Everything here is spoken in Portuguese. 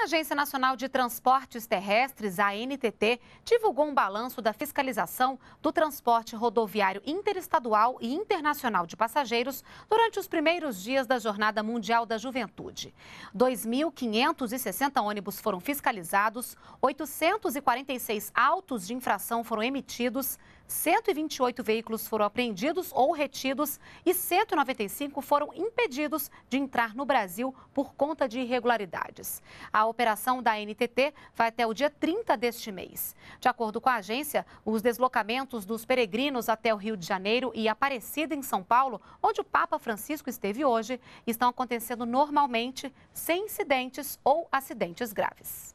A Agência Nacional de Transportes Terrestres, a ANTT, divulgou um balanço da fiscalização do transporte rodoviário interestadual e internacional de passageiros durante os primeiros dias da Jornada Mundial da Juventude. 2.560 ônibus foram fiscalizados, 846 autos de infração foram emitidos, 128 veículos foram apreendidos ou retidos e 195 foram impedidos de entrar no Brasil por conta de irregularidades. A operação da NTT vai até o dia 30 deste mês. De acordo com a agência, os deslocamentos dos peregrinos até o Rio de Janeiro e Aparecida em São Paulo, onde o Papa Francisco esteve hoje, estão acontecendo normalmente, sem incidentes ou acidentes graves.